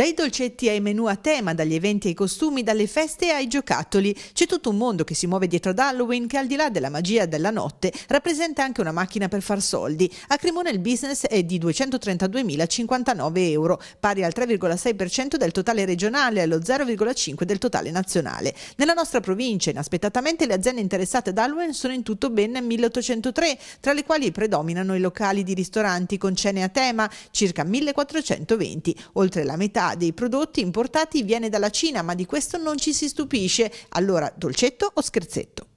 Dai dolcetti ai menù a tema, dagli eventi ai costumi, dalle feste ai giocattoli, c'è tutto un mondo che si muove dietro ad Halloween che al di là della magia della notte rappresenta anche una macchina per far soldi. A Cremona il business è di 232.059 euro, pari al 3,6% del totale regionale e allo 0,5% del totale nazionale. Nella nostra provincia, inaspettatamente, le aziende interessate ad Halloween sono in tutto ben 1.803, tra le quali predominano i locali di ristoranti con cene a tema, circa 1.420, oltre la metà metà dei prodotti importati viene dalla Cina, ma di questo non ci si stupisce. Allora, dolcetto o scherzetto?